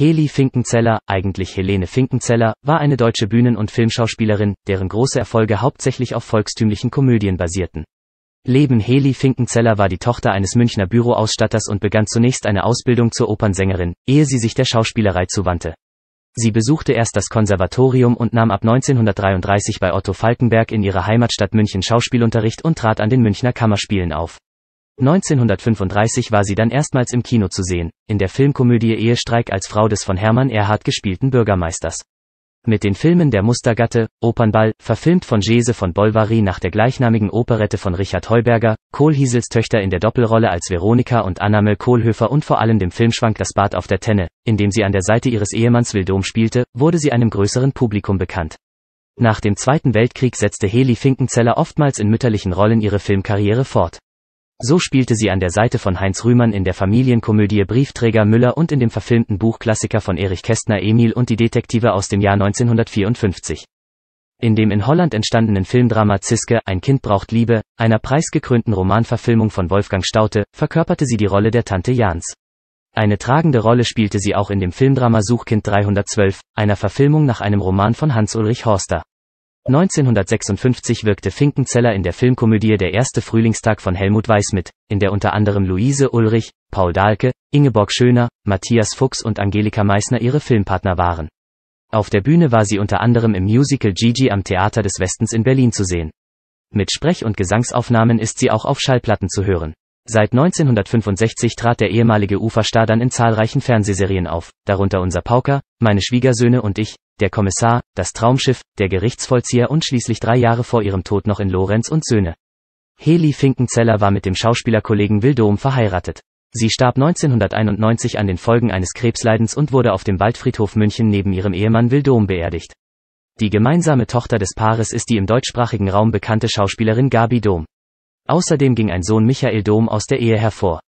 Heli Finkenzeller, eigentlich Helene Finkenzeller, war eine deutsche Bühnen- und Filmschauspielerin, deren große Erfolge hauptsächlich auf volkstümlichen Komödien basierten. Leben Heli Finkenzeller war die Tochter eines Münchner Büroausstatters und begann zunächst eine Ausbildung zur Opernsängerin, ehe sie sich der Schauspielerei zuwandte. Sie besuchte erst das Konservatorium und nahm ab 1933 bei Otto Falkenberg in ihrer Heimatstadt München Schauspielunterricht und trat an den Münchner Kammerspielen auf. 1935 war sie dann erstmals im Kino zu sehen, in der Filmkomödie Ehestreik als Frau des von Hermann Erhard gespielten Bürgermeisters. Mit den Filmen Der Mustergatte, Opernball, verfilmt von Gese von Bolvary nach der gleichnamigen Operette von Richard Heuberger, Kohlhiesels Töchter in der Doppelrolle als Veronika und Annamel Kohlhöfer und vor allem dem Filmschwank Das Bad auf der Tenne, in dem sie an der Seite ihres Ehemanns Wildom spielte, wurde sie einem größeren Publikum bekannt. Nach dem Zweiten Weltkrieg setzte Heli Finkenzeller oftmals in mütterlichen Rollen ihre Filmkarriere fort. So spielte sie an der Seite von Heinz Rühmann in der Familienkomödie Briefträger Müller und in dem verfilmten Buchklassiker von Erich Kästner Emil und die Detektive aus dem Jahr 1954. In dem in Holland entstandenen Filmdrama Ziske, Ein Kind braucht Liebe, einer preisgekrönten Romanverfilmung von Wolfgang Staute, verkörperte sie die Rolle der Tante Jans. Eine tragende Rolle spielte sie auch in dem Filmdrama Suchkind 312, einer Verfilmung nach einem Roman von Hans-Ulrich Horster. 1956 wirkte Finkenzeller in der Filmkomödie Der erste Frühlingstag von Helmut Weiß mit, in der unter anderem Luise Ulrich, Paul Dahlke, Ingeborg Schöner, Matthias Fuchs und Angelika Meissner ihre Filmpartner waren. Auf der Bühne war sie unter anderem im Musical Gigi am Theater des Westens in Berlin zu sehen. Mit Sprech- und Gesangsaufnahmen ist sie auch auf Schallplatten zu hören. Seit 1965 trat der ehemalige Uferstar dann in zahlreichen Fernsehserien auf, darunter Unser Pauker, Meine Schwiegersöhne und ich, Der Kommissar, Das Traumschiff, Der Gerichtsvollzieher und schließlich drei Jahre vor ihrem Tod noch in Lorenz und Söhne. Heli Finkenzeller war mit dem Schauspielerkollegen Will Dom verheiratet. Sie starb 1991 an den Folgen eines Krebsleidens und wurde auf dem Waldfriedhof München neben ihrem Ehemann Will Dom beerdigt. Die gemeinsame Tochter des Paares ist die im deutschsprachigen Raum bekannte Schauspielerin Gabi Dom. Außerdem ging ein Sohn Michael Dom aus der Ehe hervor